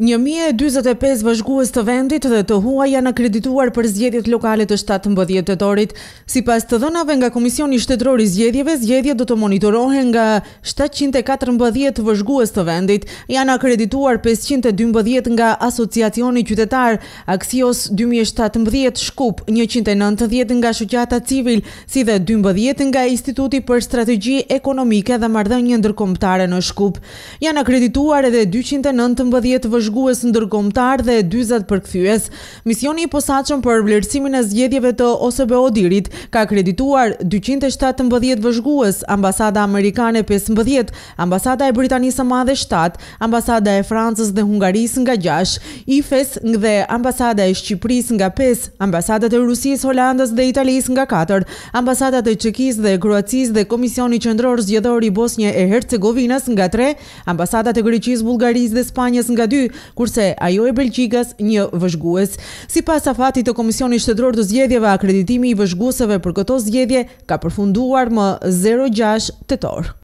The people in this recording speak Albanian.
1.025 vëzhgues të vendit dhe të hua janë akredituar për zjedjet lokalit të shtatë mbëdhjet të torit. Si pas të dhënave nga Komisioni Shtetrori Zjedjeve, zjedjet do të monitorohen nga 714 mbëdhjet vëzhgues të vendit. Janë akredituar 512 mbëdhjet nga Asociacioni Qytetar, Aksios 2017 Shkup, 190 nga Shqyata Civil, si dhe 12 mbëdhjet nga Instituti për Strategi Ekonomike dhe Mardhënjë Ndërkomptare në Shkup. Janë akredituar edhe 209 mbëdhjet në dërgomtar dhe 40 përkthyes. Misioni i posaçëm për vlerësimin e zgjedhjeve të OSBO Odirit ka kredituar 217 vëzhgues, ambasada amerikane 15, ambasada e Britanisë së Madhe 7, ambasada e Francës dhe Hungarisë nga 6, IFES dhe ambasada e Shqipërisë nga 5, ambasadat e Rusisë, Holandës dhe Italis nga 4, ambasadat e Çekisë dhe Kroacisë dhe Komisioni Qendror Zgjedhor i Bosnjë e Hercegovinës nga 3, ambasadat e Greqisë, Bullgarisë dhe Spanjës nga kurse ajo e Belgjikës një vëzhgues. Sipas afatit të Komisionit Shtetëror të Zgjedhjeve, akreditimi i vëzhgueseve për këto zgjedhje ka përfunduar më 06 tetor.